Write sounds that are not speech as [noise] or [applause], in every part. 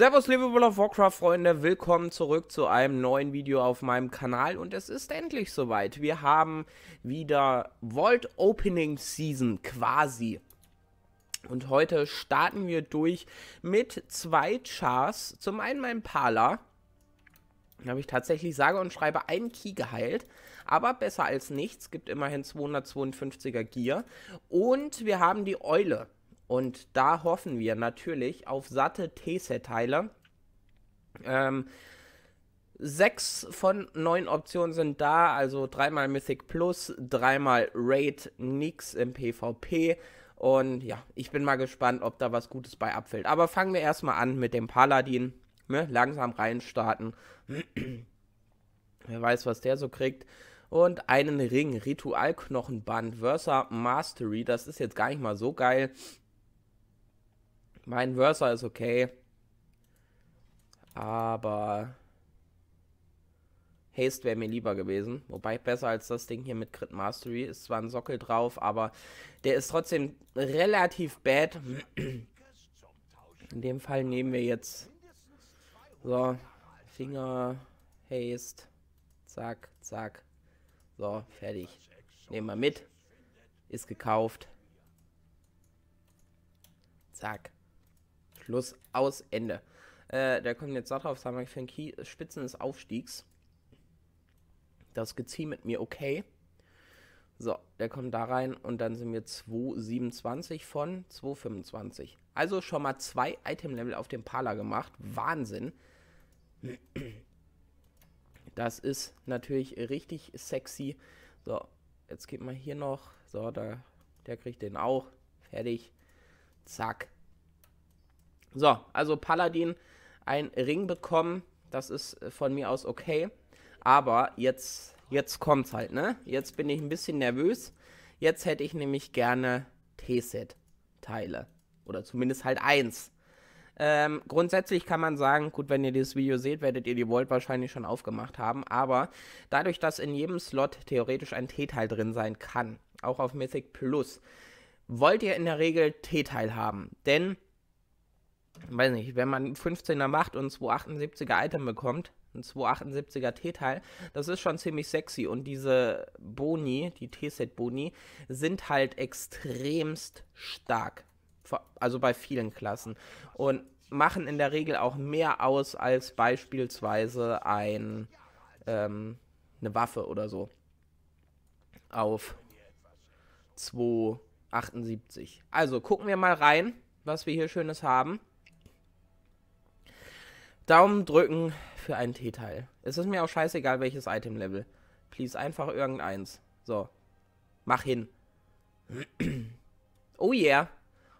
Servus, liebe World of Warcraft-Freunde, willkommen zurück zu einem neuen Video auf meinem Kanal und es ist endlich soweit. Wir haben wieder Vault Opening Season quasi. Und heute starten wir durch mit zwei Chars. Zum einen mein Parler, Da habe ich tatsächlich sage und schreibe einen Key geheilt. Aber besser als nichts, gibt immerhin 252er Gear. Und wir haben die Eule. Und da hoffen wir natürlich auf satte T-Set-Teile. Ähm, sechs von neun Optionen sind da, also dreimal Mythic Plus, dreimal Raid, nix im PvP. Und ja, ich bin mal gespannt, ob da was Gutes bei abfällt. Aber fangen wir erstmal an mit dem Paladin. Ne? Langsam reinstarten. Wer weiß, was der so kriegt. Und einen Ring, Ritualknochenband, Versa Mastery. Das ist jetzt gar nicht mal so geil. Mein Versa ist okay. Aber Haste wäre mir lieber gewesen. Wobei besser als das Ding hier mit Crit Mastery. Ist zwar ein Sockel drauf, aber der ist trotzdem relativ bad. In dem Fall nehmen wir jetzt so Finger Haste. Zack, zack. So, fertig. Nehmen wir mit. Ist gekauft. Zack. Schluss, aus, Ende. Äh, da kommt jetzt darauf, sagen Sattau auf Key, Spitzen des Aufstiegs. Das Gezieh mit mir okay. So, der kommt da rein und dann sind wir 227 von 225. Also schon mal zwei Item-Level auf dem Parler gemacht. Wahnsinn. Das ist natürlich richtig sexy. So, jetzt geht mal hier noch. So, da, der kriegt den auch. Fertig. Zack. So, also Paladin ein Ring bekommen, das ist äh, von mir aus okay. Aber jetzt, jetzt kommt's halt, ne? Jetzt bin ich ein bisschen nervös. Jetzt hätte ich nämlich gerne T-Set-Teile. Oder zumindest halt eins. Ähm, grundsätzlich kann man sagen, gut, wenn ihr dieses Video seht, werdet ihr die Vault wahrscheinlich schon aufgemacht haben, aber dadurch, dass in jedem Slot theoretisch ein T-Teil drin sein kann, auch auf Mythic Plus, wollt ihr in der Regel T-Teil haben, denn weiß nicht, wenn man 15er macht und 278er Item bekommt, ein 278er T-Teil, das ist schon ziemlich sexy. Und diese Boni, die T-Set-Boni, sind halt extremst stark. Also bei vielen Klassen. Und machen in der Regel auch mehr aus als beispielsweise ein, ähm, eine Waffe oder so. Auf 278. Also gucken wir mal rein, was wir hier Schönes haben. Daumen drücken für einen T-Teil. Es ist mir auch scheißegal, welches Item-Level. Please, einfach irgendeins. So. Mach hin. [clears throat] oh yeah.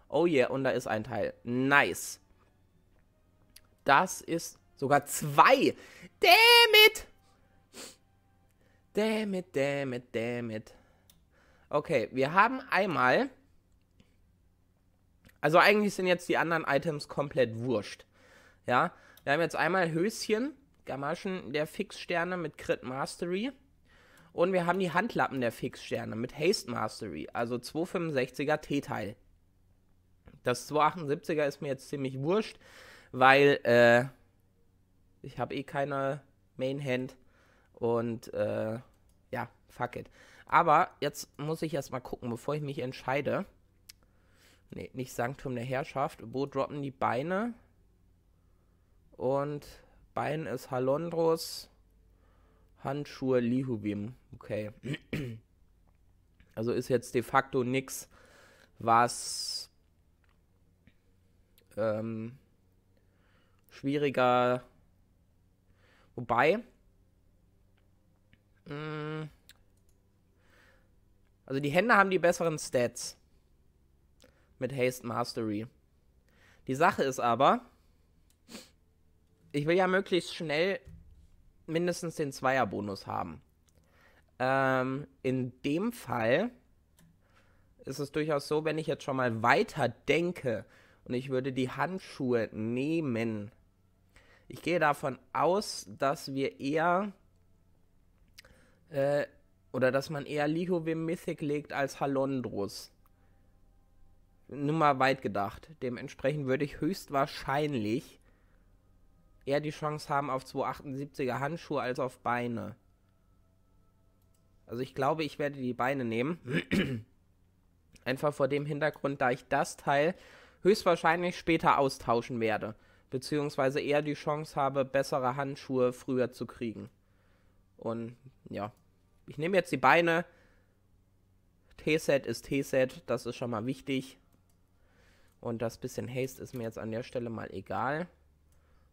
Oh yeah, und da ist ein Teil. Nice. Das ist sogar zwei. Damn it! Damn it, damn it, damn it. Okay, wir haben einmal... Also eigentlich sind jetzt die anderen Items komplett wurscht. Ja, wir haben jetzt einmal Höschen, Gamaschen der Fixsterne mit Crit Mastery. Und wir haben die Handlappen der Fixsterne mit Haste Mastery, also 265er T-Teil. Das 278er ist mir jetzt ziemlich wurscht, weil äh, ich habe eh keine Main Hand und äh, ja, fuck it. Aber jetzt muss ich erstmal gucken, bevor ich mich entscheide. Nee, nicht Sanktum der Herrschaft. Wo droppen die Beine? Und Bein ist Halondros. Handschuhe Lihubim. Okay. [clears throat] Also ist jetzt de facto nichts, was ähm, schwieriger. Wobei. Mm, also die Hände haben die besseren Stats. Mit Haste Mastery. Die Sache ist aber, ich will ja möglichst schnell mindestens den Zweierbonus haben. Ähm, in dem Fall ist es durchaus so, wenn ich jetzt schon mal weiter denke und ich würde die Handschuhe nehmen. Ich gehe davon aus, dass wir eher äh, oder dass man eher Lihovim Mythic legt als Halondrus. Nur mal weit gedacht. Dementsprechend würde ich höchstwahrscheinlich eher die Chance haben auf 278er Handschuhe als auf Beine. Also ich glaube, ich werde die Beine nehmen. [clears throat] Einfach vor dem Hintergrund, da ich das Teil höchstwahrscheinlich später austauschen werde. Beziehungsweise eher die Chance habe, bessere Handschuhe früher zu kriegen. Und ja, ich nehme jetzt die Beine. T-Set ist T-Set, das ist schon mal wichtig. Und das bisschen Haste ist mir jetzt an der Stelle mal egal.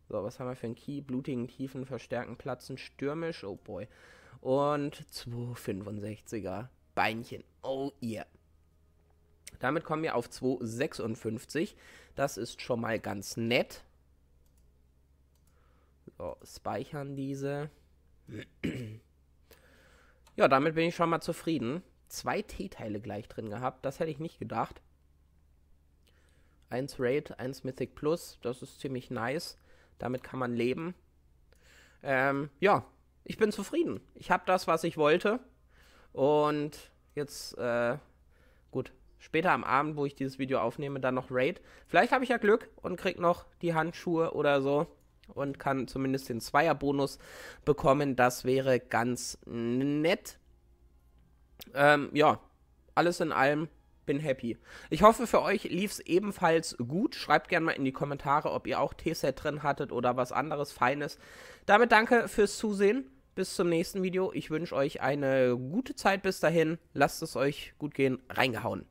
So, was haben wir für einen Key? Blutigen Tiefen, Verstärken, Platzen, Stürmisch. Oh boy. Und 265er Beinchen. Oh yeah. Damit kommen wir auf 256. Das ist schon mal ganz nett. So, speichern diese. ja, damit bin ich schon mal zufrieden. Zwei T-Teile gleich drin gehabt. Das hätte ich nicht gedacht. Eins Raid, eins Mythic Plus. Das ist ziemlich nice. Damit kann man leben. Ähm, ja, ich bin zufrieden. Ich habe das, was ich wollte. Und jetzt, äh, gut, später am Abend, wo ich dieses Video aufnehme, dann noch Raid. Vielleicht habe ich ja Glück und krieg noch die Handschuhe oder so und kann zumindest den Zweier-Bonus bekommen. Das wäre ganz nett. Ähm, ja, alles in allem bin happy. Ich hoffe, für euch lief es ebenfalls gut. Schreibt gerne mal in die Kommentare, ob ihr auch T-Set drin hattet oder was anderes Feines. Damit danke fürs Zusehen. Bis zum nächsten Video. Ich wünsche euch eine gute Zeit bis dahin. Lasst es euch gut gehen. Reingehauen.